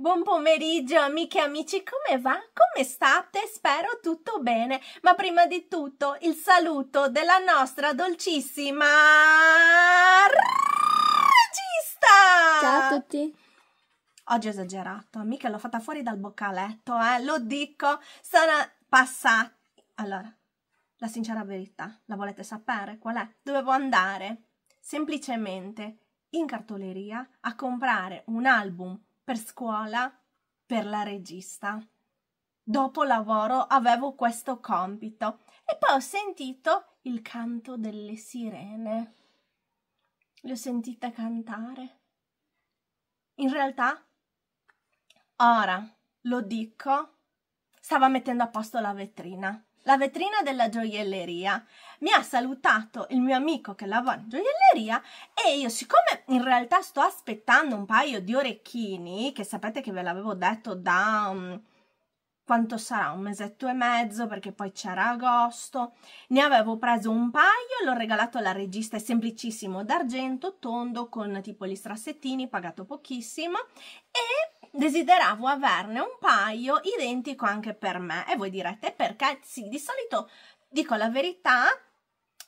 Buon pomeriggio amiche e amici, come va? Come state? Spero tutto bene, ma prima di tutto il saluto della nostra dolcissima regista! Ciao a tutti! Oggi ho esagerato, mica l'ho fatta fuori dal boccaletto, eh, lo dico, sono passata. Allora, la sincera verità, la volete sapere qual è? Dovevo andare semplicemente in cartoleria a comprare un album per scuola, per la regista. Dopo lavoro avevo questo compito e poi ho sentito il canto delle sirene. Le ho sentite cantare. In realtà, ora lo dico, stava mettendo a posto la vetrina la vetrina della gioielleria, mi ha salutato il mio amico che lavora in gioielleria e io siccome in realtà sto aspettando un paio di orecchini, che sapete che ve l'avevo detto da... Um, quanto sarà? Un mesetto e mezzo perché poi c'era agosto. Ne avevo preso un paio, l'ho regalato alla regista, è semplicissimo, d'argento, tondo, con tipo gli strassettini, pagato pochissimo e desideravo averne un paio identico anche per me. E voi direte perché? Sì, di solito dico la verità,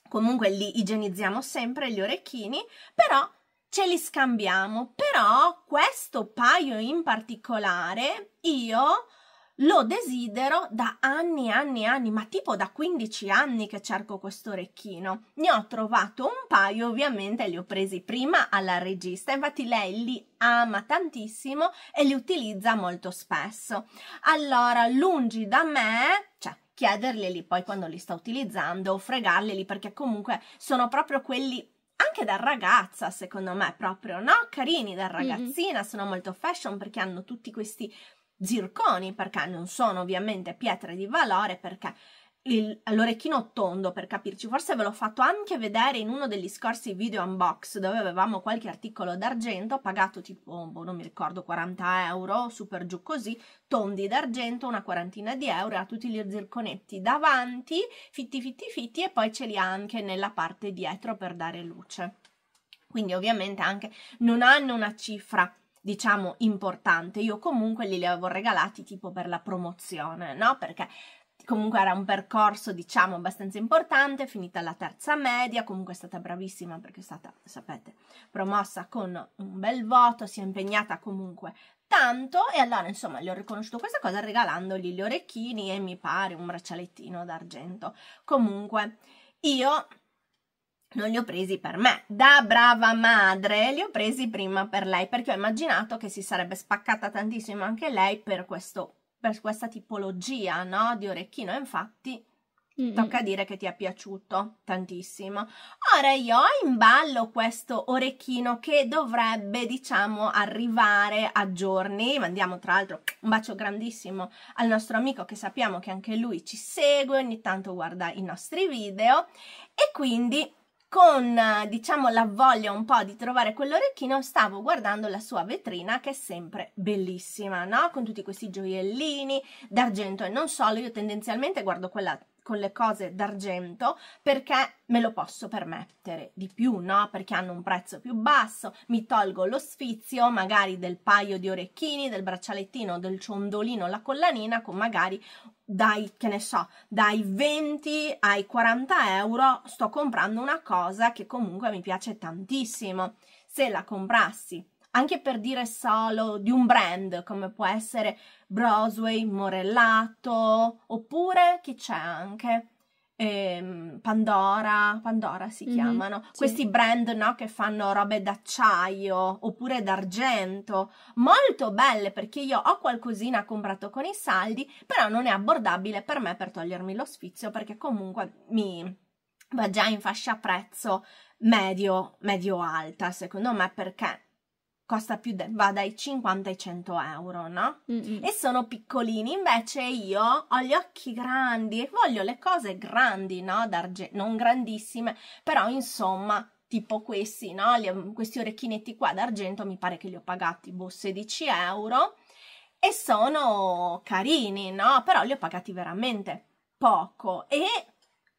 comunque li igienizziamo sempre gli orecchini, però ce li scambiamo. Però questo paio in particolare io lo desidero da anni e anni e anni, ma tipo da 15 anni che cerco questo orecchino. Ne ho trovato un paio, ovviamente li ho presi prima alla regista, infatti lei li ama tantissimo e li utilizza molto spesso. Allora, lungi da me, cioè chiederglieli poi quando li sta utilizzando o fregarglieli perché comunque sono proprio quelli anche da ragazza, secondo me, proprio, no? Carini da mm-hmm. ragazzina, mm -hmm. sono molto fashion perché hanno tutti questi zirconi perché non sono ovviamente pietre di valore perché il, l'orecchino tondo per capirci, forse ve l'ho fatto anche vedere in uno degli scorsi video unbox dove avevamo qualche articolo d'argento pagato tipo, boh, non mi ricordo, 40 euro, super giù così, tondi d'argento, una quarantina di euro ha tutti gli zirconetti davanti, fitti fitti fitti e poi ce li ha anche nella parte dietro per dare luce. Quindi ovviamente anche non hanno una cifra diciamo importante. Io comunque li avevo regalati tipo per la promozione, no? Perché comunque era un percorso diciamo abbastanza importante, finita la terza media, comunque è stata bravissima perché è stata, sapete, promossa con un bel voto, si è impegnata comunque tanto e allora insomma le ho riconosciuto questa cosa regalandogli gli orecchini e mi pare un braccialettino d'argento. Comunque io non li ho presi per me. Da brava madre li ho presi prima per lei perché ho immaginato che si sarebbe spaccata tantissimo anche lei per, questo, per questa tipologia no? di orecchino. Infatti mm-hmm. tocca dire che ti è piaciuto tantissimo. Ora io ho in ballo questo orecchino che dovrebbe diciamo arrivare a giorni. Mandiamo tra l'altro un bacio grandissimo al nostro amico che sappiamo che anche lui ci segue, ogni tanto guarda i nostri video e quindi con eh, diciamo la voglia un po' di trovare quell'orecchino stavo guardando la sua vetrina che è sempre bellissima no con tutti questi gioiellini d'argento e non solo io tendenzialmente guardo quella con le cose d'argento perché me lo posso permettere di più, no? Perché hanno un prezzo più basso, mi tolgo lo sfizio magari del paio di orecchini, del braccialettino, del ciondolino, la collanina con magari dai, che ne so, dai 20 ai 40 euro sto comprando una cosa che comunque mi piace tantissimo. Se la comprassi anche per dire solo di un brand come può essere Broadway, Morellato oppure che c'è anche ehm, Pandora, Pandora si mm-hmm, chiamano, sì. questi brand no, che fanno robe d'acciaio oppure d'argento, molto belle perché io ho qualcosina comprato con i saldi, però non è abbordabile per me per togliermi lo sfizio perché comunque mi va già in fascia prezzo medio, medio alta secondo me perché costa più, de- va dai 50 ai 100 euro, no? Mm-hmm. E sono piccolini, invece io ho gli occhi grandi e voglio le cose grandi, no? D'arge- non grandissime, però insomma, tipo questi, no? Gli, questi orecchinetti qua d'argento mi pare che li ho pagati, boh, 16 euro e sono carini, no? Però li ho pagati veramente poco e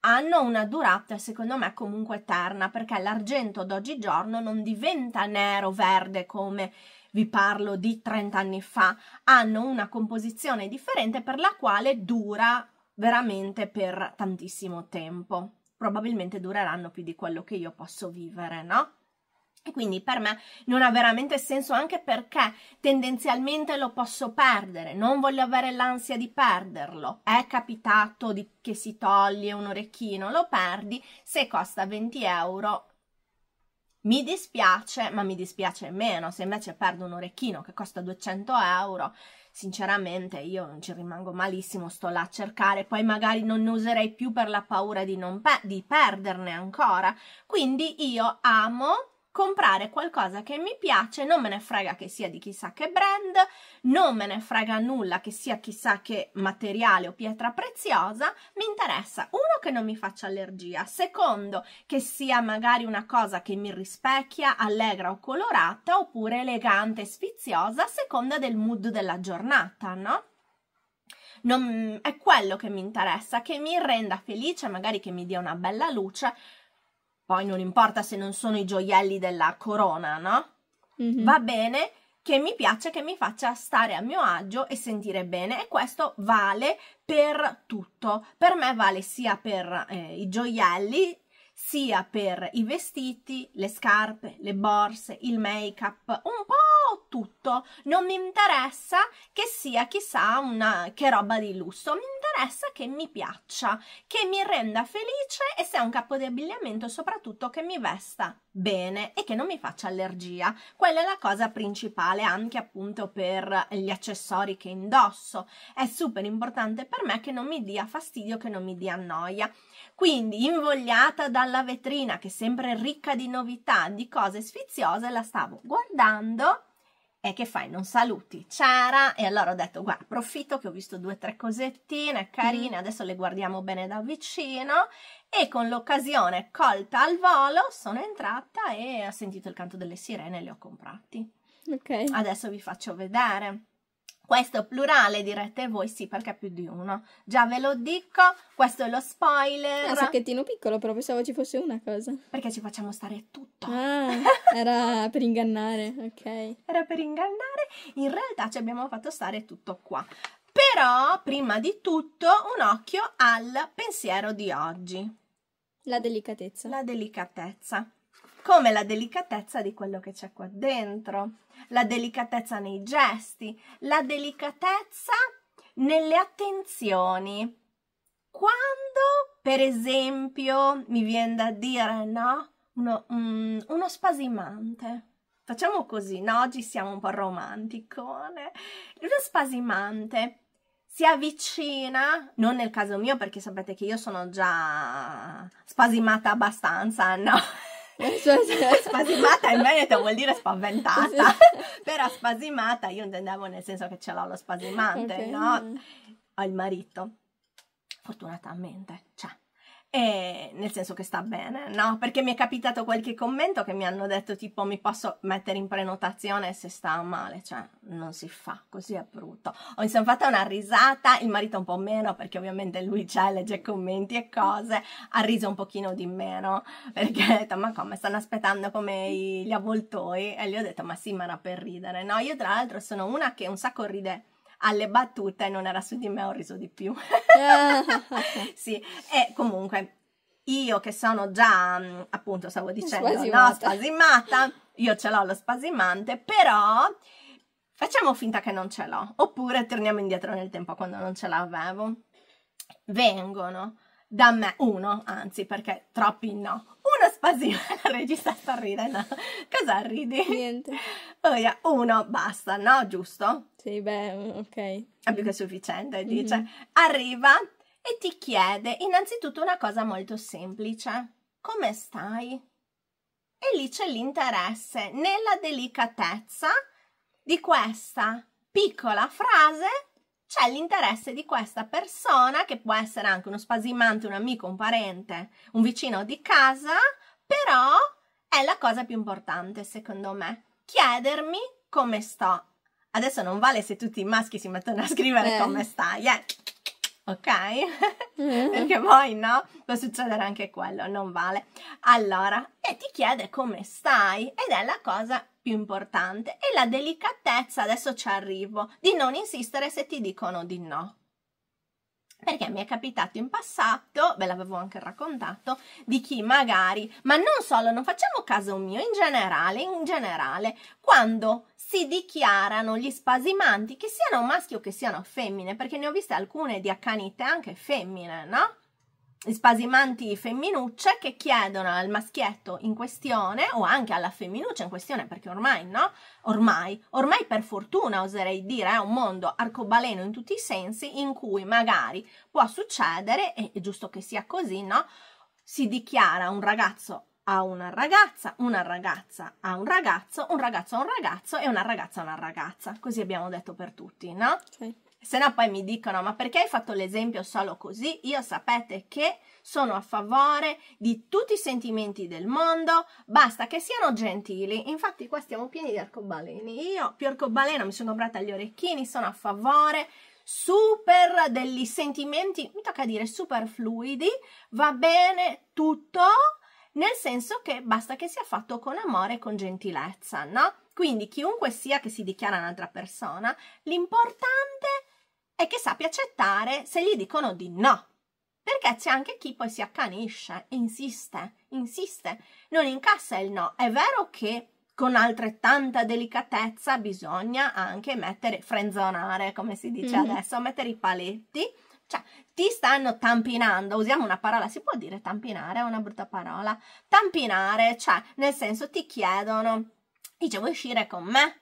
hanno una durata secondo me comunque eterna perché l'argento d'oggigiorno non diventa nero verde come vi parlo di 30 anni fa, hanno una composizione differente per la quale dura veramente per tantissimo tempo. Probabilmente dureranno più di quello che io posso vivere, no? E quindi per me non ha veramente senso anche perché tendenzialmente lo posso perdere, non voglio avere l'ansia di perderlo. È capitato di, che si toglie un orecchino, lo perdi, se costa 20 euro mi dispiace, ma mi dispiace meno. Se invece perdo un orecchino che costa 200 euro, sinceramente io non ci rimango malissimo, sto là a cercare, poi magari non ne userei più per la paura di, pe di perderne ancora. Quindi io amo comprare qualcosa che mi piace, non me ne frega che sia di chissà che brand, non me ne frega nulla che sia chissà che materiale o pietra preziosa, mi interessa uno che non mi faccia allergia, secondo che sia magari una cosa che mi rispecchia, allegra o colorata oppure elegante e sfiziosa a seconda del mood della giornata, no? Non, è quello che mi interessa, che mi renda felice, magari che mi dia una bella luce, poi non importa se non sono i gioielli della corona, no? Mm-hmm. Va bene che mi piaccia, che mi faccia stare a mio agio e sentire bene e questo vale per tutto. Per me vale sia per eh, i gioielli sia per i vestiti, le scarpe, le borse, il make-up, un po' tutto. Non mi interessa che sia chissà una, che roba di lusso, mi interessa che mi piaccia, che mi renda felice e se è un capo di abbigliamento soprattutto che mi vesta bene e che non mi faccia allergia. Quella è la cosa principale anche appunto per gli accessori che indosso. È super importante per me che non mi dia fastidio, che non mi dia noia. Quindi, invogliata dalla vetrina che è sempre ricca di novità, di cose sfiziose, la stavo guardando e che fai? Non saluti, ciara. E allora ho detto, guarda, approfitto che ho visto due o tre cosettine carine, mm. adesso le guardiamo bene da vicino. E con l'occasione colta al volo sono entrata e ho sentito il canto delle sirene e le ho comprati. Ok. Adesso vi faccio vedere questo plurale direte voi sì perché più di uno già ve lo dico questo è lo spoiler è un sacchettino piccolo però pensavo ci fosse una cosa perché ci facciamo stare tutto ah, era per ingannare ok era per ingannare in realtà ci abbiamo fatto stare tutto qua però prima di tutto un occhio al pensiero di oggi la delicatezza la delicatezza come la delicatezza di quello che c'è qua dentro la delicatezza nei gesti, la delicatezza nelle attenzioni. Quando, per esempio, mi viene da dire, no, uno, mm, uno spasimante. Facciamo così, no? Oggi siamo un po' romanticone. Uno spasimante si avvicina, non nel caso mio perché sapete che io sono già spasimata abbastanza, no? Cioè, cioè, spasimata in Veneto cioè. vuol dire spaventata, però spasimata io intendevo nel senso che ce l'ho lo spasimante, okay. no? Ho il marito, fortunatamente, cioè e nel senso che sta bene, no? Perché mi è capitato qualche commento che mi hanno detto tipo mi posso mettere in prenotazione se sta male, cioè non si fa, così è brutto. Ho insomma fatto una risata, il marito un po' meno perché ovviamente lui c'è, legge commenti e cose, ha riso un pochino di meno perché ha detto ma come stanno aspettando come gli avvoltoi e gli ho detto ma sì ma era per ridere, no? Io tra l'altro sono una che un sacco ride alle battute non era su di me, ho riso di più. Eh. sì, e comunque io che sono già, mm, appunto, stavo dicendo, spasimata. no, spasimata, io ce l'ho lo spasimante, però facciamo finta che non ce l'ho, oppure torniamo indietro nel tempo quando non ce l'avevo. Vengono da me uno, anzi perché troppi no, una spasima, la regista sta ridendo. Cosa ridi? Niente. Oh, yeah. Uno, basta, no? Giusto? Sì, beh, ok. È più che sufficiente, Mm-hmm. Arriva e ti chiede innanzitutto una cosa molto semplice. Come stai? E lì c'è l'interesse nella delicatezza di questa piccola frase c'è l'interesse di questa persona, che può essere anche uno spasimante, un amico, un parente, un vicino di casa, però è la cosa più importante secondo me, chiedermi come sto. Adesso non vale se tutti i maschi si mettono a scrivere eh. come stai, eh ok? Mm. Perché poi no, può succedere anche quello, non vale. Allora, e ti chiede come stai ed è la cosa più importante e la delicatezza, adesso ci arrivo, di non insistere se ti dicono di no perché mi è capitato in passato, ve l'avevo anche raccontato, di chi magari, ma non solo, non facciamo caso mio, in generale, in generale, quando si dichiarano gli spasimanti, che siano maschi o che siano femmine, perché ne ho viste alcune di accanite anche femmine, no? spasimanti femminucce che chiedono al maschietto in questione o anche alla femminuccia in questione perché ormai no ormai ormai per fortuna oserei dire è un mondo arcobaleno in tutti i sensi in cui magari può succedere e è giusto che sia così no si dichiara un ragazzo a una ragazza, una ragazza a un ragazzo, un ragazzo a un ragazzo e una ragazza a una ragazza. Così abbiamo detto per tutti, no? Sì se no poi mi dicono ma perché hai fatto l'esempio solo così? Io sapete che sono a favore di tutti i sentimenti del mondo, basta che siano gentili. Infatti qua stiamo pieni di arcobaleni. Io più arcobaleno mi sono comprata gli orecchini, sono a favore super degli sentimenti, mi tocca dire super fluidi, va bene tutto, nel senso che basta che sia fatto con amore e con gentilezza, no? Quindi chiunque sia che si dichiara un'altra persona, l'importante è e che sappia accettare se gli dicono di no. Perché c'è anche chi poi si accanisce, insiste, insiste, non incassa il no. È vero che con altrettanta delicatezza bisogna anche mettere, frenzonare, come si dice mm-hmm. adesso, mettere i paletti. Cioè, ti stanno tampinando, usiamo una parola, si può dire tampinare, è una brutta parola. Tampinare, cioè, nel senso ti chiedono, dice vuoi uscire con me?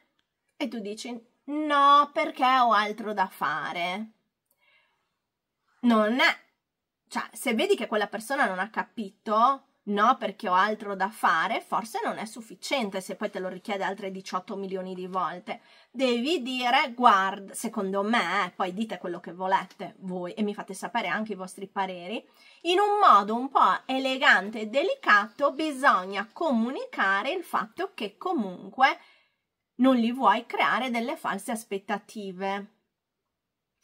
E tu dici No, perché ho altro da fare. Non è. Cioè, se vedi che quella persona non ha capito, no, perché ho altro da fare, forse non è sufficiente se poi te lo richiede altre 18 milioni di volte. Devi dire, guarda, secondo me, eh, poi dite quello che volete voi e mi fate sapere anche i vostri pareri, in un modo un po' elegante e delicato bisogna comunicare il fatto che comunque non gli vuoi creare delle false aspettative.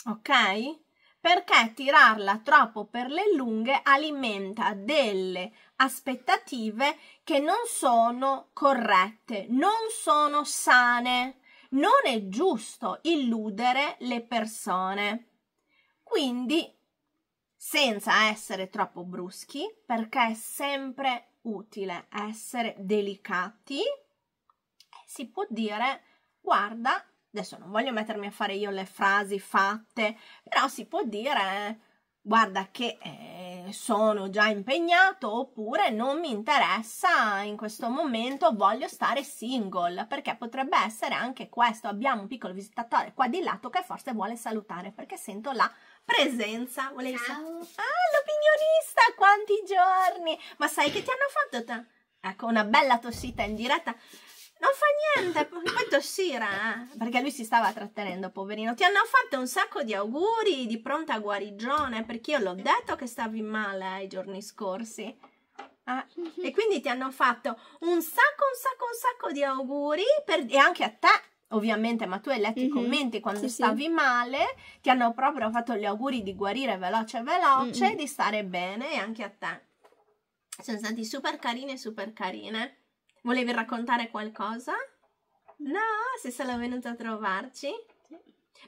Ok? Perché tirarla troppo per le lunghe alimenta delle aspettative che non sono corrette, non sono sane. Non è giusto illudere le persone. Quindi, senza essere troppo bruschi, perché è sempre utile essere delicati si può dire guarda, adesso non voglio mettermi a fare io le frasi fatte, però si può dire guarda che eh, sono già impegnato oppure non mi interessa in questo momento, voglio stare single, perché potrebbe essere anche questo, abbiamo un piccolo visitatore qua di lato che forse vuole salutare perché sento la presenza. Volevi Ciao. Ah, l'opinionista, quanti giorni! Ma sai che ti hanno fatto? Ecco, una bella tossita in diretta. Non fa niente, poi tossirà, eh. perché lui si stava trattenendo, poverino. Ti hanno fatto un sacco di auguri di pronta guarigione, perché io l'ho detto che stavi male i giorni scorsi. Ah, e quindi ti hanno fatto un sacco, un sacco, un sacco di auguri per, e anche a te ovviamente, ma tu hai letto mm -hmm. i mhm. commenti quando sì, stavi sì. male, ti hanno proprio fatto gli auguri di guarire veloce veloce, mm -hmm. di stare bene e anche a te. Sono stati super carine, super carine. Volevi raccontare qualcosa? No, sei solo venuta a trovarci?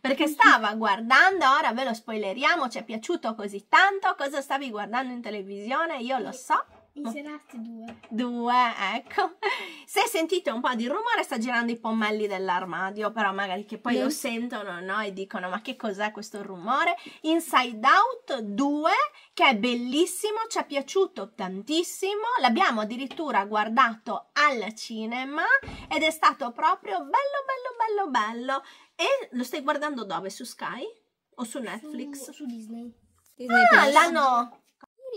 Perché stava guardando, ora ve lo spoileriamo, ci è piaciuto così tanto, cosa stavi guardando in televisione, io lo so. Inserate due. Due, ecco. Se sentite un po' di rumore sta girando i pommelli dell'armadio, però magari che poi lo sentono no? e dicono ma che cos'è questo rumore? Inside Out 2 che è bellissimo, ci è piaciuto tantissimo, l'abbiamo addirittura guardato al cinema ed è stato proprio bello bello bello bello. E lo stai guardando dove? Su Sky? O su Netflix? Su, su Disney. Disney ah, l'hanno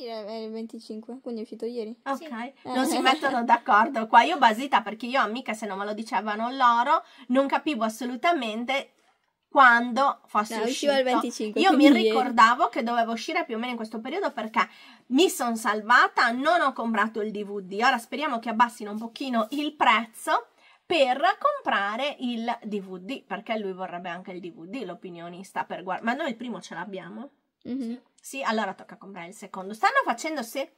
aprile è il 25, quindi è uscito ieri. Ok, sì. non si eh. mettono d'accordo qua. Io basita perché io amica se non me lo dicevano loro, non capivo assolutamente quando fosse no, uscito. Il 25, Io mi ricordavo ieri. che dovevo uscire più o meno in questo periodo perché mi sono salvata, non ho comprato il DVD. Ora speriamo che abbassino un pochino il prezzo per comprare il DVD, perché lui vorrebbe anche il DVD, l'opinionista per guardare. Ma noi il primo ce l'abbiamo? Mm -hmm. Sì, allora tocca comprare il secondo. Stanno facendo se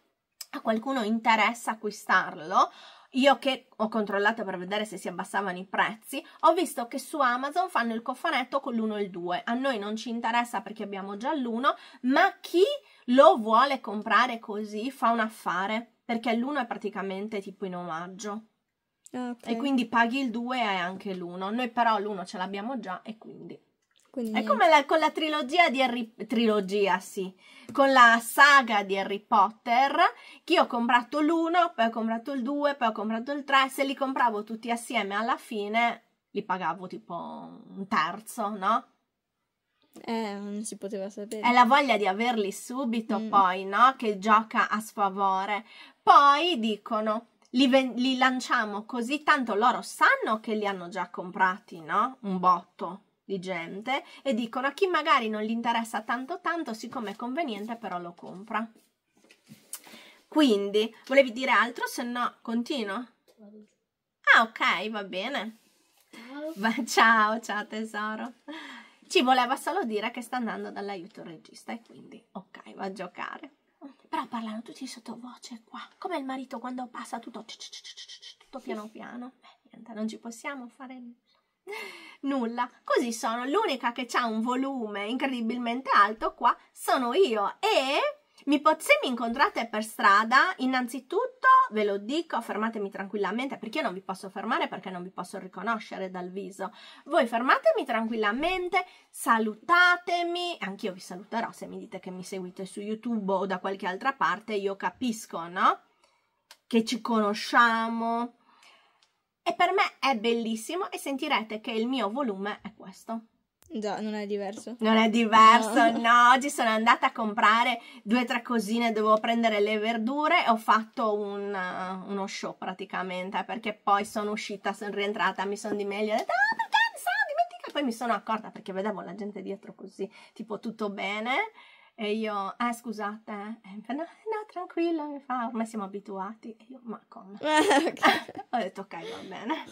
a qualcuno interessa acquistarlo. Io che ho controllato per vedere se si abbassavano i prezzi, ho visto che su Amazon fanno il cofanetto con l'uno e il due. A noi non ci interessa perché abbiamo già l'uno, ma chi lo vuole comprare così fa un affare, perché l'uno è praticamente tipo in omaggio. Ah, okay. E quindi paghi il 2 e anche l'1. Noi però l'1 ce l'abbiamo già e quindi quindi... È come la, con la trilogia di Harry trilogia, sì. Con la saga di Harry Potter, che io ho comprato l'uno, poi ho comprato il due, poi ho comprato il tre. se li compravo tutti assieme alla fine li pagavo tipo un terzo, no? Eh, non si poteva sapere. È la voglia di averli subito, mm. poi, no? Che gioca a sfavore. Poi dicono, li, li lanciamo così tanto loro sanno che li hanno già comprati, no? Un botto di gente e dicono a chi magari non gli interessa tanto tanto, siccome è conveniente però lo compra. Quindi, volevi dire altro? Se no, continuo. Ah, ok, va bene. Va, ciao, ciao tesoro. Ci voleva solo dire che sta andando dall'aiuto regista e quindi, ok, va a giocare. Però parlano tutti sottovoce qua, come il marito quando passa tutto, tutto piano piano. Eh, niente, non ci possiamo fare niente. Nulla, così sono l'unica che ha un volume incredibilmente alto qua, sono io e mi pot- se mi incontrate per strada, innanzitutto ve lo dico, fermatemi tranquillamente perché io non vi posso fermare perché non vi posso riconoscere dal viso. Voi fermatemi tranquillamente, salutatemi, anch'io vi saluterò se mi dite che mi seguite su YouTube o da qualche altra parte, io capisco, no? Che ci conosciamo, e per me è bellissimo e sentirete che il mio volume è questo. Già, non è diverso. Non è diverso, no. no. Oggi sono andata a comprare due o tre cosine, dovevo prendere le verdure e ho fatto un, uh, uno show praticamente, perché poi sono uscita, sono rientrata, mi sono di dimenticata, ho detto, ah, perché mi sono dimenticata? Poi mi sono accorta perché vedevo la gente dietro così, tipo tutto bene, e io, eh scusate, eh, no, no tranquillo, mi fa, ormai siamo abituati. E io, ma come? Ho detto, ok, va bene.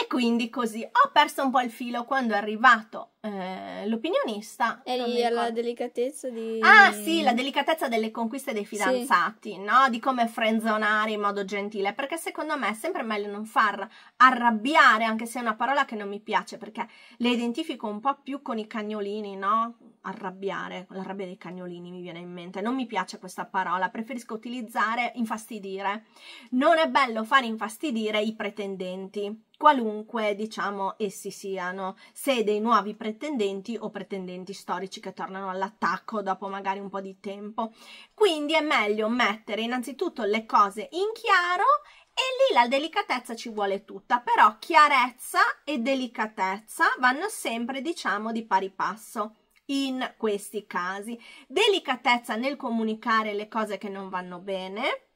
E quindi così ho perso un po' il filo quando è arrivato eh, l'opinionista e lì delicatezza di ah sì la delicatezza delle conquiste dei fidanzati sì. no di come frenzonare in modo gentile perché secondo me è sempre meglio non far arrabbiare anche se è una parola che non mi piace perché le identifico un po' più con i cagnolini no arrabbiare la rabbia dei cagnolini mi viene in mente non mi piace questa parola preferisco utilizzare infastidire non è bello far infastidire i pretendenti qualunque diciamo essi siano, se dei nuovi pretendenti o pretendenti storici che tornano all'attacco dopo magari un po' di tempo. Quindi è meglio mettere innanzitutto le cose in chiaro e lì la delicatezza ci vuole tutta, però chiarezza e delicatezza vanno sempre diciamo di pari passo in questi casi. Delicatezza nel comunicare le cose che non vanno bene,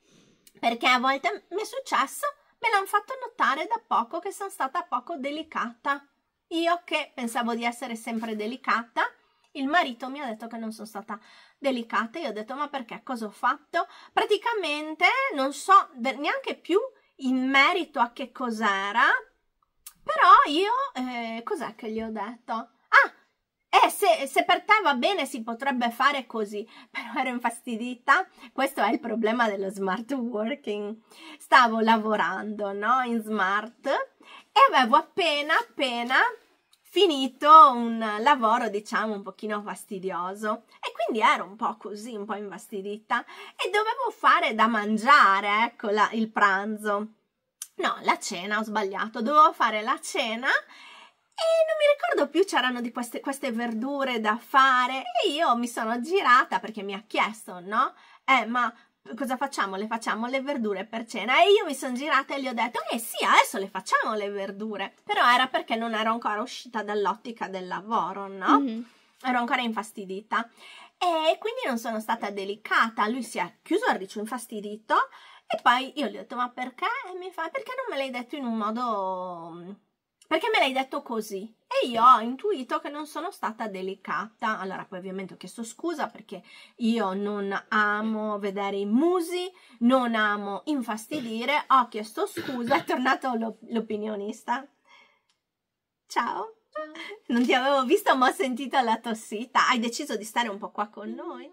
perché a volte mi è successo me l'hanno fatto notare da poco che sono stata poco delicata. Io che pensavo di essere sempre delicata, il marito mi ha detto che non sono stata delicata. Io ho detto: Ma perché? Cosa ho fatto? Praticamente non so neanche più in merito a che cos'era, però io eh, cos'è che gli ho detto? Eh, se, se, per te va bene si potrebbe fare così, però ero infastidita. Questo è il problema dello smart working. Stavo lavorando no? in smart e avevo appena appena finito un lavoro diciamo un pochino fastidioso e quindi ero un po' così, un po' infastidita e dovevo fare da mangiare, ecco la, il pranzo. No, la cena, ho sbagliato, dovevo fare la cena non mi ricordo più c'erano di queste, queste, verdure da fare e io mi sono girata perché mi ha chiesto, no? Eh, ma cosa facciamo? Le facciamo le verdure per cena? E io mi sono girata e gli ho detto, eh sì, adesso le facciamo le verdure. Però era perché non ero ancora uscita dall'ottica del lavoro, no? Mm-hmm. Ero ancora infastidita. E quindi non sono stata delicata. Lui si è chiuso il riccio infastidito e poi io gli ho detto, ma perché? E mi fa, perché non me l'hai detto in un modo perché me l'hai detto così? E io ho intuito che non sono stata delicata. Allora, poi ovviamente ho chiesto scusa perché io non amo vedere i musi, non amo infastidire. Ho chiesto scusa, è tornato l'op- l'opinionista. Ciao. Non ti avevo visto, ma ho sentito la tossita. Hai deciso di stare un po' qua con noi?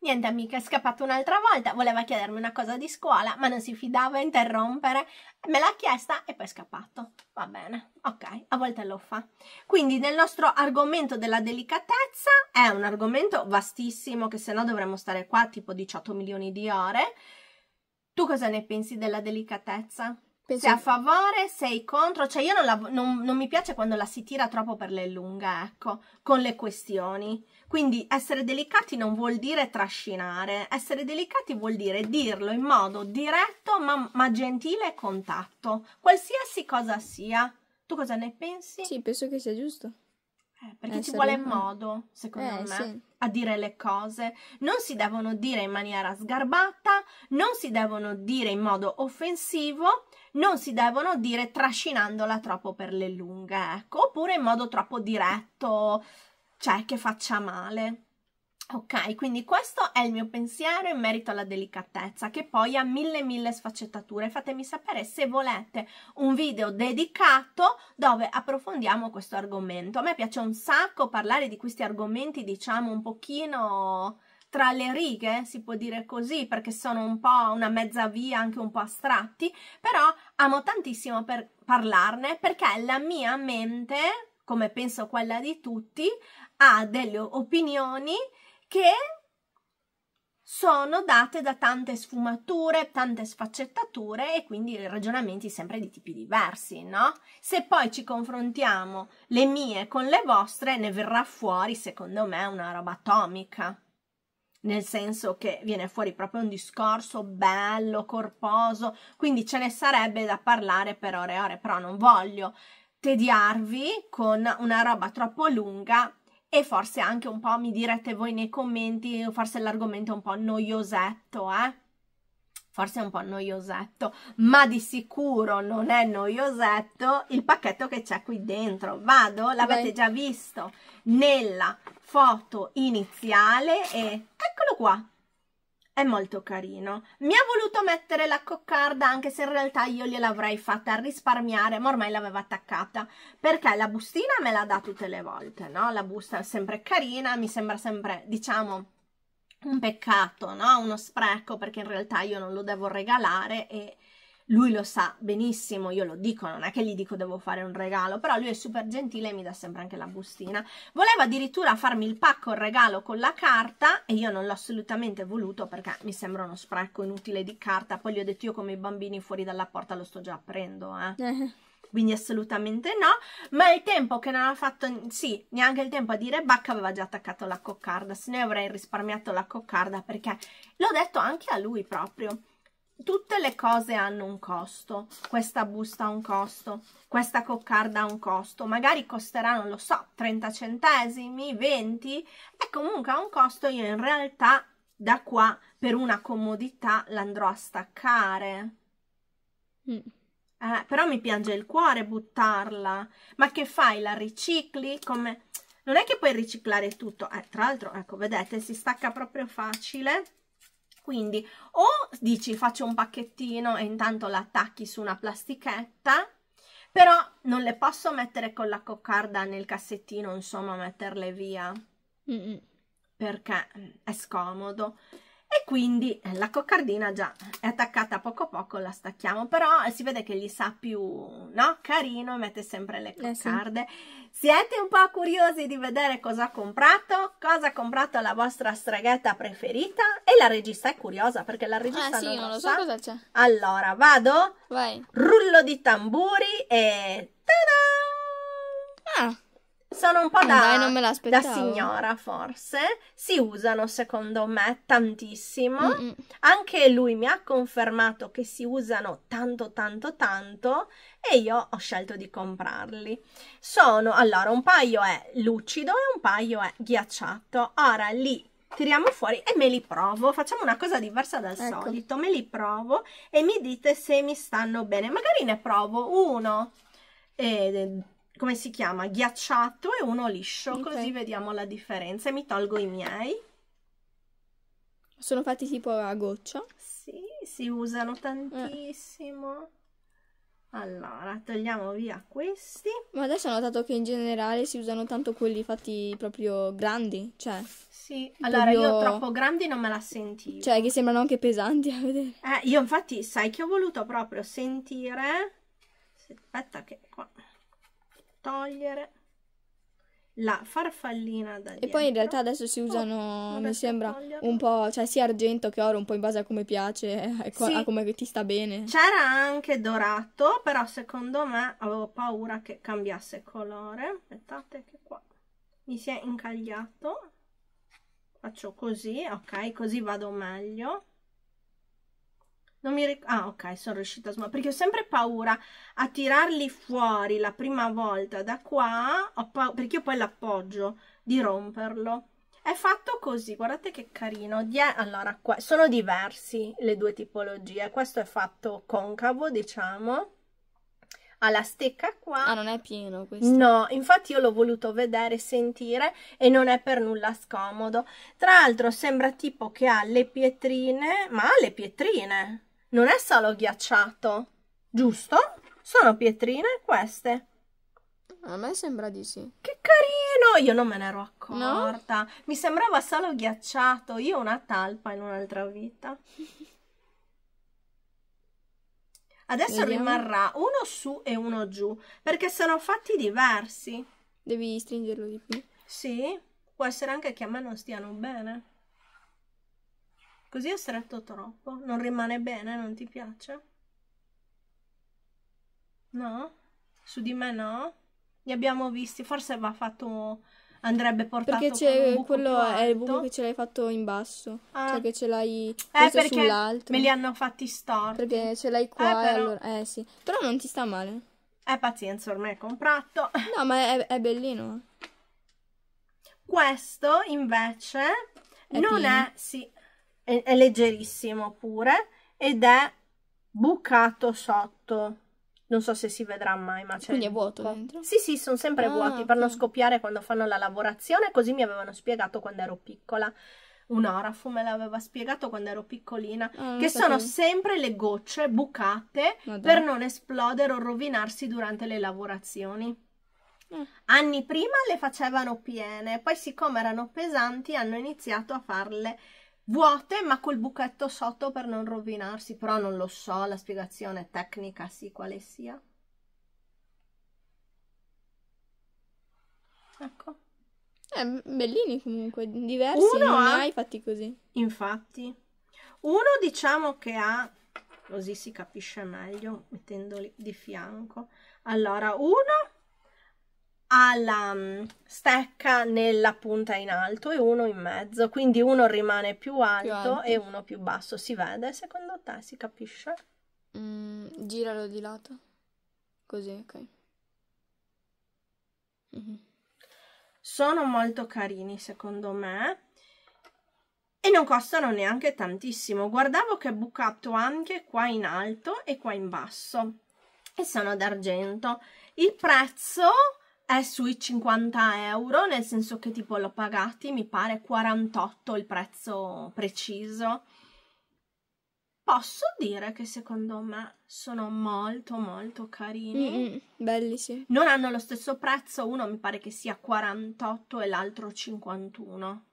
Niente amica, è scappato un'altra volta, voleva chiedermi una cosa di scuola, ma non si fidava interrompere, me l'ha chiesta e poi è scappato. Va bene, ok, a volte lo fa. Quindi nel nostro argomento della delicatezza è un argomento vastissimo che se no dovremmo stare qua tipo 18 milioni di ore. Tu cosa ne pensi della delicatezza? Penso... Sei a favore, sei contro, cioè io non, la, non, non mi piace quando la si tira troppo per le lunghe, ecco, con le questioni quindi essere delicati non vuol dire trascinare, essere delicati vuol dire dirlo in modo diretto ma, ma gentile e contatto, qualsiasi cosa sia. Tu cosa ne pensi? Sì, penso che sia giusto. Eh, perché eh, ci vuole umano. modo, secondo eh, me, sì. a dire le cose. Non si devono dire in maniera sgarbata, non si devono dire in modo offensivo, non si devono dire trascinandola troppo per le lunghe, ecco, oppure in modo troppo diretto, c'è cioè, che faccia male. Ok, quindi questo è il mio pensiero in merito alla delicatezza, che poi ha mille mille sfaccettature. Fatemi sapere se volete un video dedicato dove approfondiamo questo argomento. A me piace un sacco parlare di questi argomenti, diciamo, un pochino tra le righe, si può dire così, perché sono un po' una mezza via, anche un po' astratti, però amo tantissimo per parlarne perché la mia mente, come penso quella di tutti, ha delle opinioni che sono date da tante sfumature, tante sfaccettature e quindi ragionamenti sempre di tipi diversi, no? Se poi ci confrontiamo le mie con le vostre, ne verrà fuori, secondo me, una roba atomica. Nel senso che viene fuori proprio un discorso bello, corposo, quindi ce ne sarebbe da parlare per ore e ore, però non voglio tediarvi con una roba troppo lunga e forse anche un po' mi direte voi nei commenti, forse l'argomento è un po' noiosetto, eh? Forse è un po' noiosetto, ma di sicuro non è noiosetto il pacchetto che c'è qui dentro. Vado, l'avete già visto nella foto iniziale e eccolo qua. È molto carino. Mi ha voluto mettere la coccarda anche se in realtà io gliel'avrei fatta risparmiare, ma ormai l'aveva attaccata, perché la bustina me la dà tutte le volte, no? La busta è sempre carina, mi sembra sempre, diciamo, un peccato, no? Uno spreco perché in realtà io non lo devo regalare e lui lo sa benissimo, io lo dico, non è che gli dico devo fare un regalo, però lui è super gentile e mi dà sempre anche la bustina. Voleva addirittura farmi il pacco regalo con la carta e io non l'ho assolutamente voluto perché mi sembra uno spreco inutile di carta, poi gli ho detto io come i bambini fuori dalla porta lo sto già aprendo, eh. eh. Quindi assolutamente no, ma il tempo che non ha fatto, sì, neanche il tempo a dire Bacca aveva già attaccato la coccarda, se ne avrei risparmiato la coccarda perché l'ho detto anche a lui proprio tutte le cose hanno un costo, questa busta ha un costo, questa coccarda ha un costo, magari costerà, non lo so, 30 centesimi, 20, e comunque ha un costo, io in realtà da qua per una comodità l'andrò a staccare. Mm. Eh, però mi piange il cuore buttarla, ma che fai, la ricicli? Come... Non è che puoi riciclare tutto, eh, tra l'altro, ecco, vedete, si stacca proprio facile quindi o dici faccio un pacchettino e intanto l'attacchi su una plastichetta però non le posso mettere con la coccarda nel cassettino insomma metterle via Mm-mm. perché è scomodo quindi eh, la coccardina già è attaccata poco poco, la stacchiamo, però eh, si vede che gli sa più, no? Carino, mette sempre le coccarde. Eh sì. Siete un po' curiosi di vedere cosa ha comprato? Cosa ha comprato la vostra streghetta preferita? E la regista è curiosa perché la regista ah, sì, non lo so sa. cosa c'è. Allora, vado? Vai. Rullo di tamburi e... Ta-da! Ah! sono un po' da, eh, Dai, da, signora forse, si usano secondo me tantissimo, Mm-mm. anche lui mi ha confermato che si usano tanto tanto tanto e io ho scelto di comprarli. Sono, allora, un paio è lucido e un paio è ghiacciato, ora li tiriamo fuori e me li provo, facciamo una cosa diversa dal ecco. solito, me li provo e mi dite se mi stanno bene, magari ne provo uno. E come si chiama, ghiacciato e uno liscio, okay. così vediamo la differenza. E mi tolgo i miei. Sono fatti tipo a goccia? Sì, si usano eh. tantissimo. Eh. Allora, togliamo via questi. Ma adesso ho notato che in generale si usano tanto quelli fatti proprio grandi, cioè... Sì, allora proprio... io troppo grandi non me la sentivo. Cioè, che sembrano anche pesanti a vedere. Eh, io infatti, sai che ho voluto proprio sentire... Aspetta che qua togliere la farfallina da dietro. E poi in realtà adesso si oh, usano, oh, mi sembra, un po', cioè sia argento che oro, un po' in base a come piace, a, sì. a come ti sta bene. C'era anche dorato, però secondo me avevo paura che cambiasse colore. Aspettate che qua mi si è incagliato. Faccio così, ok, così vado meglio. Non mi ricordo. Ah, ok, sono riuscita a smuovere. Perché ho sempre paura a tirarli fuori la prima volta da qua. perché io poi l'appoggio di romperlo. È fatto così, guardate che carino. Die allora, sono diversi le due tipologie. Questo è fatto concavo, diciamo. Ha la stecca qua. Ah, non è pieno questo? No, infatti io l'ho voluto vedere, sentire e non è per nulla scomodo. Tra l'altro sembra tipo che ha le pietrine, ma ha le pietrine non è solo ghiacciato, giusto? Sono pietrine queste. A me sembra di sì. Che carino! Io non me ne ero accorta. No? Mi sembrava solo ghiacciato. Io ho una talpa in un'altra vita. Adesso Vediamo. rimarrà uno su e uno giù, perché sono fatti diversi. Devi stringerlo di più. Sì, può essere anche che a me non stiano bene. Così è stretto troppo. Non rimane bene, non ti piace? No? Su di me no? Li abbiamo visti, forse va fatto andrebbe portato perché c'è quello è il buco che ce l'hai fatto in basso ah. cioè che ce l'hai eh, sull'altro me li hanno fatti storti perché ce l'hai eh, qua eh, però... allora eh sì però non ti sta male eh pazienza ormai è comprato no ma è, è bellino questo invece è non pino. è sì è, è leggerissimo pure ed è bucato sotto non so se si vedrà mai, ma c'è. Quindi è vuoto dentro? Sì, sì, sono sempre ah, vuoti per non scoppiare quando fanno la lavorazione. Così mi avevano spiegato quando ero piccola. Un orafo me l'aveva spiegato quando ero piccolina. Ah, che sono che... sempre le gocce bucate Madonna. per non esplodere o rovinarsi durante le lavorazioni. Eh. Anni prima le facevano piene, poi siccome erano pesanti hanno iniziato a farle vuote ma col buchetto sotto per non rovinarsi, però non lo so la spiegazione tecnica sì quale sia. Ecco. Eh, bellini comunque, diversi, Uno non ha... mai fatti così. Infatti. Uno diciamo che ha, così si capisce meglio mettendoli di fianco. Allora, uno alla mm, stecca nella punta in alto e uno in mezzo, quindi uno rimane più alto, più alto. e uno più basso. Si vede secondo te? Si capisce? Mm, giralo di lato, così, ok. Mm-hmm. Sono molto carini secondo me e non costano neanche tantissimo. Guardavo che è bucato anche qua in alto e qua in basso e sono d'argento. Il prezzo è sui 50 euro, nel senso che tipo l'ho pagati, mi pare 48 il prezzo preciso. Posso dire che secondo me sono molto molto carini. Mm-hmm, belli, sì. Non hanno lo stesso prezzo, uno mi pare che sia 48 e l'altro 51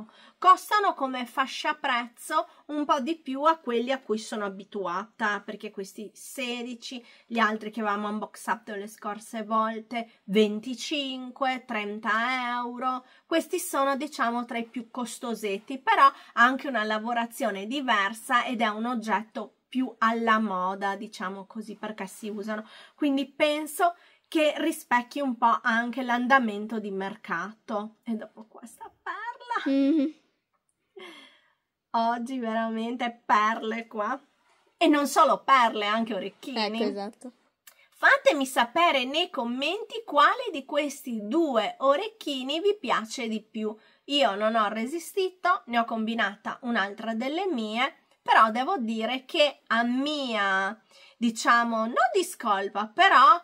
ecco costano come fascia prezzo un po' di più a quelli a cui sono abituata perché questi 16 gli altri che avevamo unboxato le scorse volte 25 30 euro questi sono diciamo tra i più costosetti però ha anche una lavorazione diversa ed è un oggetto più alla moda diciamo così perché si usano quindi penso che rispecchi un po' anche l'andamento di mercato e dopo questa parte Mm-hmm. Oggi veramente perle qua. E non solo perle, anche orecchini. Ecco, esatto. Fatemi sapere nei commenti quale di questi due orecchini vi piace di più. Io non ho resistito, ne ho combinata un'altra delle mie, però devo dire che a mia, diciamo, non discolpa, però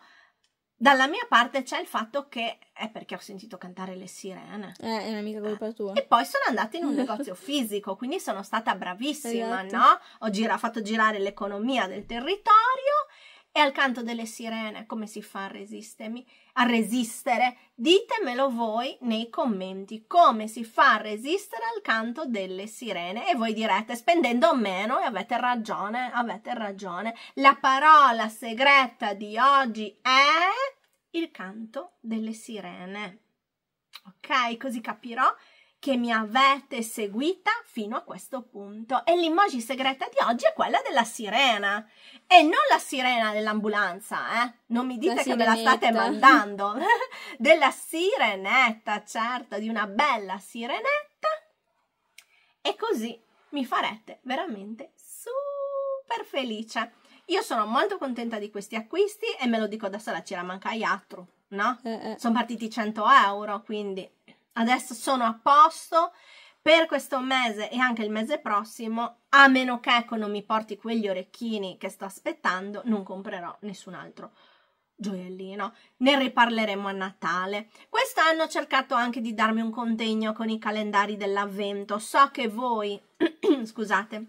dalla mia parte c'è il fatto che è perché ho sentito cantare le sirene. Eh, è un'amica colpa tua. E poi sono andata in un negozio fisico, quindi sono stata bravissima, esatto. no? Ho gira, fatto girare l'economia del territorio e al canto delle sirene, come si fa a resistermi? a resistere? Ditemelo voi nei commenti come si fa a resistere al canto delle sirene e voi direte spendendo meno e avete ragione, avete ragione. La parola segreta di oggi è il canto delle sirene. Ok, così capirò che mi avete seguita fino a questo punto e l'emoji segreta di oggi è quella della sirena e non la sirena dell'ambulanza, eh? Non mi dite la che me la state mandando. della sirenetta, certo, di una bella sirenetta. E così mi farete veramente super felice. Io sono molto contenta di questi acquisti e me lo dico da sola, c'era manca Iatru, no? Eh, eh. Sono partiti 100 euro, quindi adesso sono a posto per questo mese e anche il mese prossimo a meno che ecco, non mi porti quegli orecchini che sto aspettando, non comprerò nessun altro gioiellino. Ne riparleremo a Natale. Quest'anno ho cercato anche di darmi un contegno con i calendari dell'avvento. So che voi, scusate,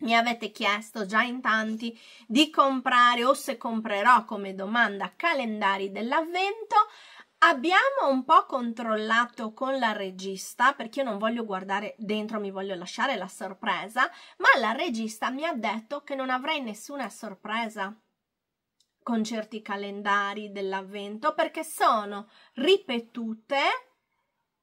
mi avete chiesto già in tanti di comprare o se comprerò come domanda calendari dell'avvento. Abbiamo un po' controllato con la regista, perché io non voglio guardare dentro, mi voglio lasciare la sorpresa, ma la regista mi ha detto che non avrei nessuna sorpresa con certi calendari dell'avvento, perché sono ripetute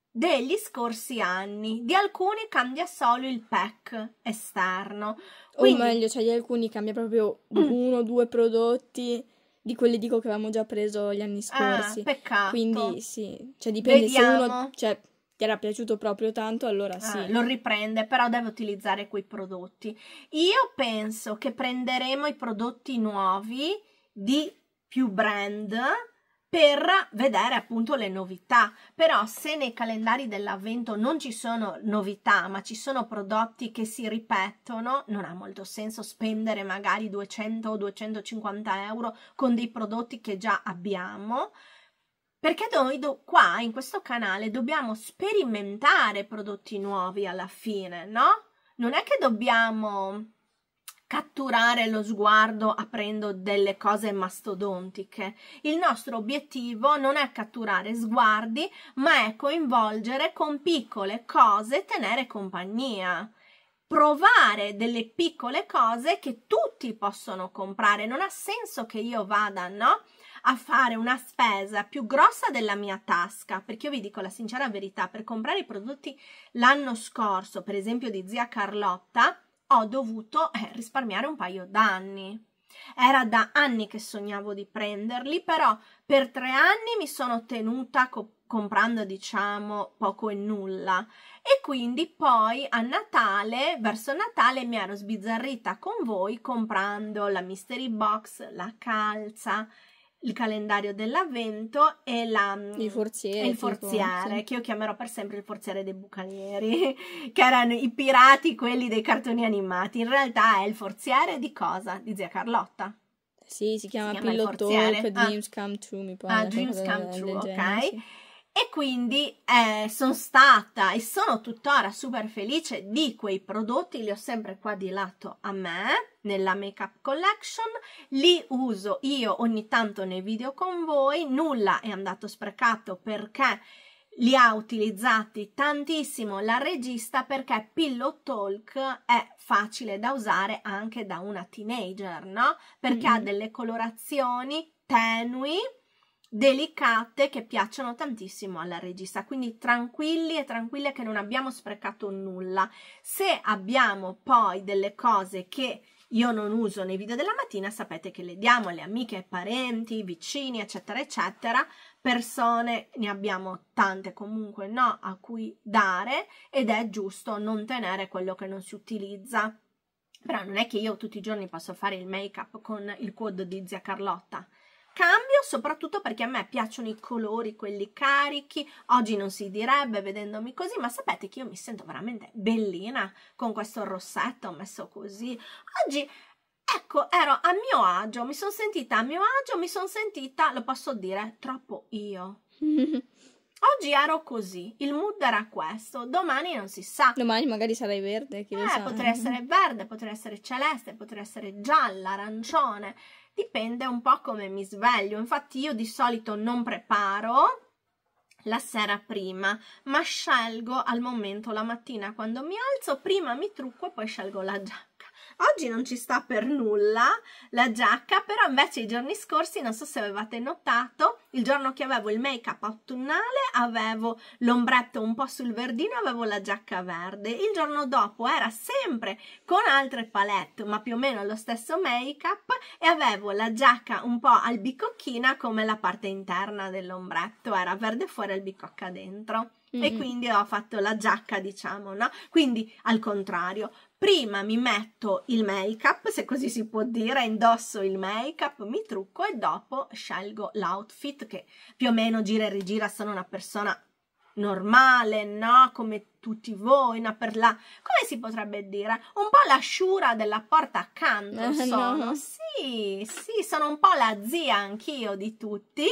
degli scorsi anni. Di alcuni cambia solo il pack esterno. Quindi... O meglio, cioè di alcuni cambia proprio mm. uno o due prodotti di quelli dico che avevamo già preso gli anni ah, scorsi. Ah, peccato. Quindi sì, cioè dipende Vediamo. se uno cioè, ti era piaciuto proprio tanto, allora ah, sì. Lo riprende, però deve utilizzare quei prodotti. Io penso che prenderemo i prodotti nuovi di più brand per vedere appunto le novità però se nei calendari dell'avvento non ci sono novità ma ci sono prodotti che si ripetono non ha molto senso spendere magari 200 o 250 euro con dei prodotti che già abbiamo perché noi do, qua in questo canale dobbiamo sperimentare prodotti nuovi alla fine no? non è che dobbiamo catturare lo sguardo aprendo delle cose mastodontiche. Il nostro obiettivo non è catturare sguardi, ma è coinvolgere con piccole cose, e tenere compagnia provare delle piccole cose che tutti possono comprare. Non ha senso che io vada, no? A fare una spesa più grossa della mia tasca, perché io vi dico la sincera verità, per comprare i prodotti l'anno scorso, per esempio di zia Carlotta, ho dovuto eh, risparmiare un paio d'anni. Era da anni che sognavo di prenderli, però per tre anni mi sono tenuta co- comprando, diciamo, poco e nulla. E quindi poi a Natale, verso Natale, mi ero sbizzarrita con voi comprando la mystery box, la calza, il calendario dell'avvento e la, mm, il forziere, il forziere tipo, che io chiamerò per sempre il forziere dei bucanieri, che erano i pirati, quelli dei cartoni animati. In realtà è il forziere di cosa? Di zia Carlotta. Sì, si chiama, si chiama Pillow Talk, ah. Dreams ah. Come True, mi pare. Ah, Dreams Come True, ok. Sì e quindi eh, sono stata e sono tuttora super felice di quei prodotti, li ho sempre qua di lato a me nella Makeup collection, li uso io ogni tanto nei video con voi, nulla è andato sprecato perché li ha utilizzati tantissimo la regista perché Pillow Talk è facile da usare anche da una teenager, no? Perché mm. ha delle colorazioni tenui delicate che piacciono tantissimo alla regista quindi tranquilli e tranquille che non abbiamo sprecato nulla se abbiamo poi delle cose che io non uso nei video della mattina sapete che le diamo alle amiche, ai parenti, vicini eccetera eccetera persone ne abbiamo tante comunque no a cui dare ed è giusto non tenere quello che non si utilizza però non è che io tutti i giorni posso fare il make up con il quad di zia Carlotta cambio soprattutto perché a me piacciono i colori, quelli carichi, oggi non si direbbe vedendomi così, ma sapete che io mi sento veramente bellina con questo rossetto messo così, oggi ecco ero a mio agio, mi sono sentita a mio agio, mi sono sentita, lo posso dire, troppo io. Oggi ero così, il mood era questo, domani non si sa. Domani magari sarai verde, chi eh, lo sa. Potrei essere verde, potrei essere celeste, potrei essere gialla, arancione dipende un po' come mi sveglio. Infatti io di solito non preparo la sera prima, ma scelgo al momento la mattina quando mi alzo, prima mi trucco e poi scelgo la giacca. Oggi non ci sta per nulla la giacca, però invece i giorni scorsi, non so se avevate notato, il giorno che avevo il make up autunnale avevo l'ombretto un po' sul verdino, avevo la giacca verde, il giorno dopo era sempre con altre palette ma più o meno lo stesso make up e avevo la giacca un po' al bicocchina come la parte interna dell'ombretto, era verde fuori e il bicocca dentro. Mm -hmm. E mm-hmm. quindi ho fatto la giacca, diciamo, no? Quindi al contrario, prima mi metto il make-up, se così si può dire, indosso il make-up, mi trucco e dopo scelgo l'outfit che più o meno gira e rigira, sono una persona normale, no? Come tutti voi, una per la... come si potrebbe dire? Un po' la sciura della porta accanto sono, no. sì, sì, sono un po' la zia anch'io di tutti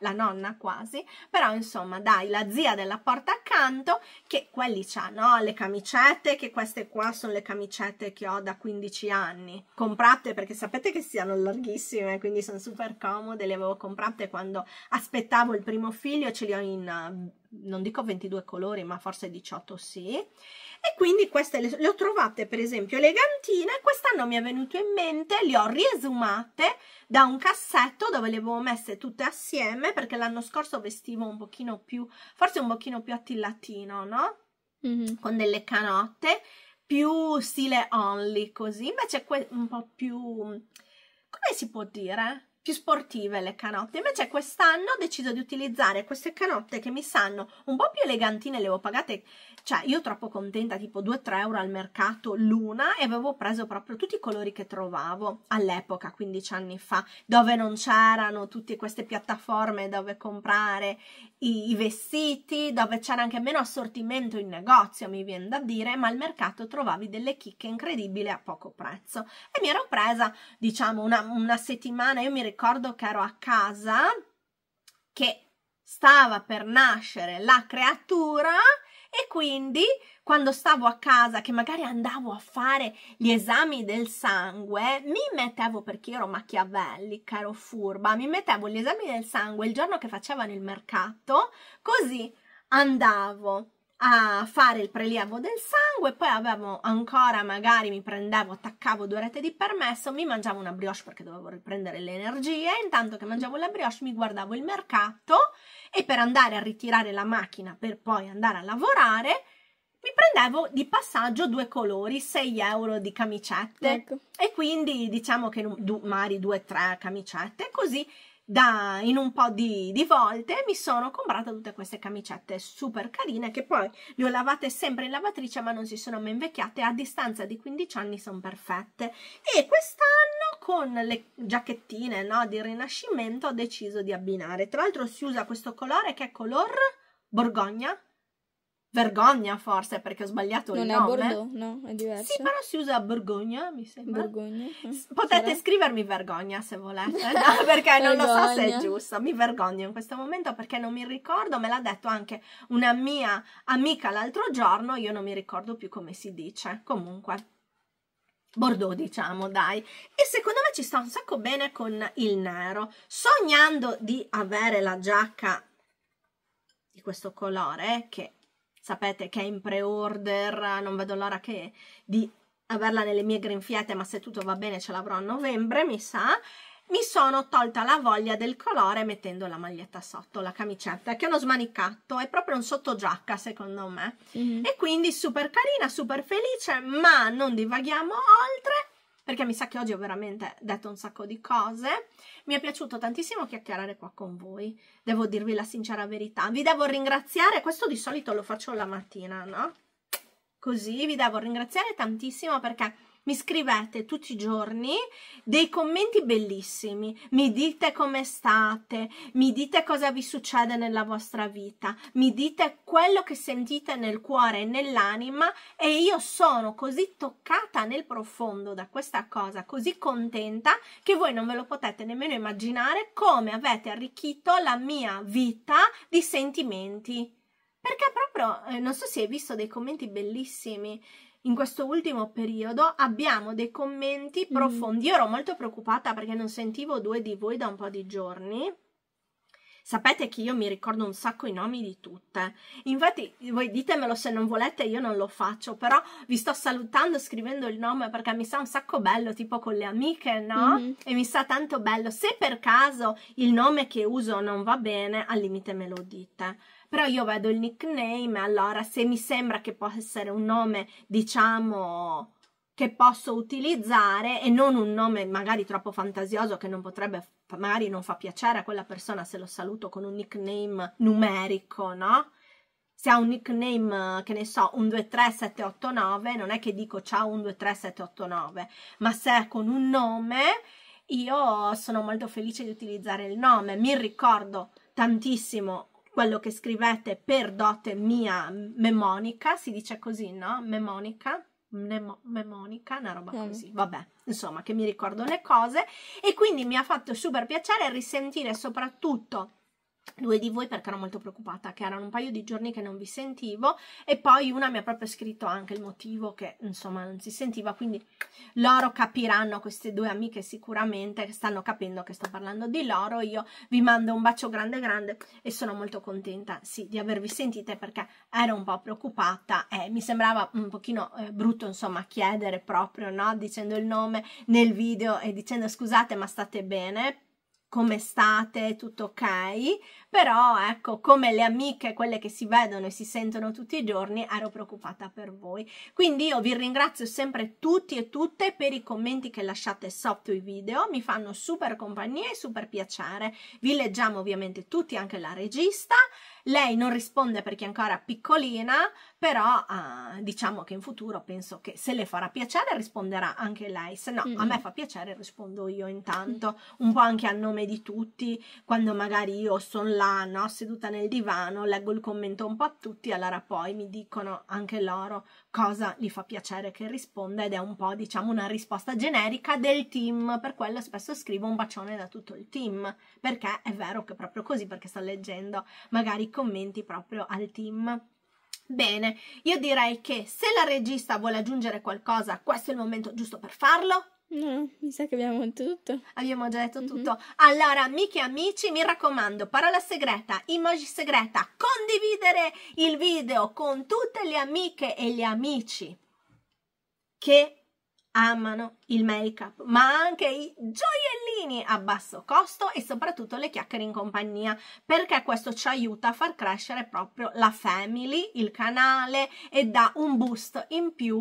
la nonna quasi, però insomma dai, la zia della porta accanto che quelli c'ha, no? Le camicette, che queste qua sono le camicette che ho da 15 anni, comprate perché sapete che siano larghissime, quindi sono super comode, le avevo comprate quando aspettavo il primo figlio, ce li ho in, non dico 22 colori, ma forse 18 sì, e quindi queste le, le ho trovate per esempio elegantine quest'anno mi è venuto in mente le ho riesumate da un cassetto dove le avevo messe tutte assieme perché l'anno scorso vestivo un pochino più forse un pochino più attillatino no? Mm -hmm. con delle canotte più stile only così invece un po' più come si può dire? più sportive le canotte. Invece quest'anno ho deciso di utilizzare queste canotte che mi sanno un po' più elegantine, le ho pagate cioè io troppo contenta, tipo 2-3 euro al mercato l'una e avevo preso proprio tutti i colori che trovavo all'epoca, 15 anni fa, dove non c'erano tutte queste piattaforme dove comprare i, i vestiti, dove c'era anche meno assortimento in negozio, mi viene da dire, ma al mercato trovavi delle chicche incredibili a poco prezzo. E mi ero presa, diciamo, una, una settimana, io mi ricordo che ero a casa che stava per nascere la creatura e quindi quando stavo a casa, che magari andavo a fare gli esami del sangue, mi mettevo, perché ero machiavellica, ero furba, mi mettevo gli esami del sangue il giorno che facevano il mercato, così andavo a fare il prelievo del sangue, poi avevo ancora, magari mi prendevo, attaccavo due rete di permesso, mi mangiavo una brioche perché dovevo riprendere le energie, intanto che mangiavo la brioche mi guardavo il mercato e per andare a ritirare la macchina per poi andare a lavorare mi prendevo di passaggio due colori, 6 euro di camicette ecco. e quindi diciamo che du, magari 2-3 camicette così da, in un po' di, di, volte mi sono comprata tutte queste camicette super carine che poi le ho lavate sempre in lavatrice ma non si sono mai invecchiate a distanza di 15 anni sono perfette e quest'anno con le giacchettine no, di rinascimento ho deciso di abbinare tra l'altro si usa questo colore che è color borgogna vergogna forse perché ho sbagliato non il nome. Non è Bordeaux, no, è diverso. Sì, però si usa Borgogna, mi sembra. Borgogna. Eh, Potete sarà. scrivermi vergogna se volete, no, perché non lo so se è giusto. Mi vergogno in questo momento perché non mi ricordo, me l'ha detto anche una mia amica l'altro giorno, io non mi ricordo più come si dice. Comunque Bordeaux, diciamo, dai. E secondo me ci sta un sacco bene con il nero. Sognando di avere la giacca di questo colore che sapete che è in pre-order, non vedo l'ora che di averla nelle mie grinfiate, ma se tutto va bene ce l'avrò a novembre, mi sa. Mi sono tolta la voglia del colore mettendo la maglietta sotto, la camicetta, che è uno smanicato, è proprio un sottogiacca secondo me. Mm -hmm. E quindi super carina, super felice, ma non divaghiamo oltre perché mi sa che oggi ho veramente detto un sacco di cose. Mi è piaciuto tantissimo chiacchierare qua con voi, devo dirvi la sincera verità. Vi devo ringraziare, questo di solito lo faccio la mattina, no? Così vi devo ringraziare tantissimo perché mi scrivete tutti i giorni dei commenti bellissimi, mi dite come state, mi dite cosa vi succede nella vostra vita, mi dite quello che sentite nel cuore e nell'anima e io sono così toccata nel profondo da questa cosa, così contenta che voi non ve lo potete nemmeno immaginare come avete arricchito la mia vita di sentimenti. Perché proprio, eh, non so se hai visto dei commenti bellissimi, in questo ultimo periodo abbiamo dei commenti mm. profondi. Io ero molto preoccupata perché non sentivo due di voi da un po' di giorni. Sapete che io mi ricordo un sacco i nomi di tutte. Infatti, voi ditemelo se non volete, io non lo faccio, però vi sto salutando scrivendo il nome perché mi sa un sacco bello, tipo con le amiche, no? Mm-hmm. E mi sa tanto bello. Se per caso il nome che uso non va bene, al limite me lo dite però io vedo il nickname, allora se mi sembra che possa essere un nome, diciamo, che posso utilizzare e non un nome magari troppo fantasioso che non potrebbe, magari non fa piacere a quella persona se lo saluto con un nickname numerico, no? se ha un nickname, che ne so, 123789, non è che dico ciao 123789, ma se è con un nome, io sono molto felice di utilizzare il nome. Mi ricordo tantissimo quello che scrivete per dote mia memonica, si dice così, no? Memonica? Mnemo, memonica, una roba mm. così, vabbè, insomma, che mi ricordo le cose e quindi mi ha fatto super piacere risentire soprattutto due di voi perché ero molto preoccupata che erano un paio di giorni che non vi sentivo e poi una mi ha proprio scritto anche il motivo che insomma non si sentiva quindi loro capiranno queste due amiche sicuramente che stanno capendo che sto parlando di loro io vi mando un bacio grande grande e sono molto contenta sì di avervi sentite perché ero un po' preoccupata e mi sembrava un pochino eh, brutto insomma chiedere proprio no dicendo il nome nel video e dicendo scusate ma state bene come state, tutto ok, però ecco, come le amiche, quelle che si vedono e si sentono tutti i giorni, ero preoccupata per voi. Quindi io vi ringrazio sempre tutti e tutte per i commenti che lasciate sotto i video, mi fanno super compagnia e super piacere. Vi leggiamo ovviamente tutti, anche la regista. Lei non risponde perché è ancora piccolina, però eh, diciamo che in futuro penso che se le farà piacere risponderà anche lei, se no mm-hmm. a me fa piacere rispondo io intanto, mm. un po' anche a nome di tutti, quando magari io sono là, no, seduta nel divano, leggo il commento un po' a tutti, allora poi mi dicono anche loro cosa gli fa piacere che risponda ed è un po' diciamo una risposta generica del team, per quello spesso scrivo un bacione da tutto il team, perché è vero che proprio così, perché sto leggendo magari i commenti proprio al team Bene, io direi che se la regista vuole aggiungere qualcosa, questo è il momento giusto per farlo. No, mi sa che abbiamo tutto. Abbiamo già detto mm-hmm. tutto. Allora, amiche e amici, mi raccomando, parola segreta, emoji segreta, condividere il video con tutte le amiche e gli amici che amano il make-up, ma anche i gioielli bambini a basso costo e soprattutto le chiacchiere in compagnia perché questo ci aiuta a far crescere proprio la family, il canale e dà un boost in più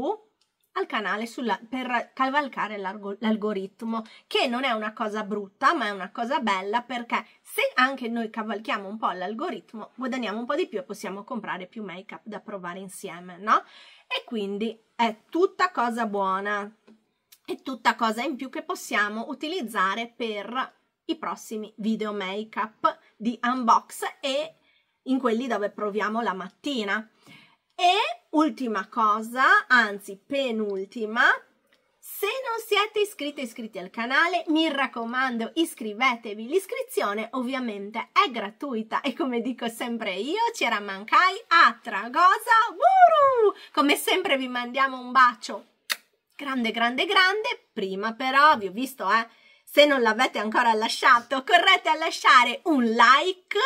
al canale sulla, per cavalcare l'algoritmo, che non è una cosa brutta, ma è una cosa bella perché se anche noi cavalchiamo un po' l'algoritmo, guadagniamo un po' di più e possiamo comprare più make-up da provare insieme, no? E quindi è tutta cosa buona è tutta cosa in più che possiamo utilizzare per i prossimi video make up di unbox e in quelli dove proviamo la mattina. E ultima cosa, anzi penultima, se non siete iscritti iscritti al canale, mi raccomando iscrivetevi, l'iscrizione ovviamente è gratuita e come dico sempre io, c'era mancai a Tragosa, come sempre vi mandiamo un bacio grande, grande, grande. Prima però vi ho visto, eh, se non l'avete ancora lasciato, correte a lasciare un like.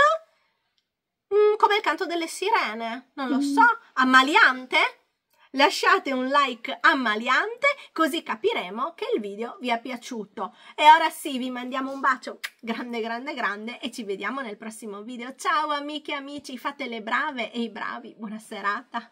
Mm, come il canto delle sirene, non lo so, ammaliante? lasciate un like ammaliante così capiremo che il video vi è piaciuto. E ora sì, vi mandiamo un bacio grande grande grande e ci vediamo nel prossimo video. Ciao amiche e amici, fate le brave e i bravi, buona serata!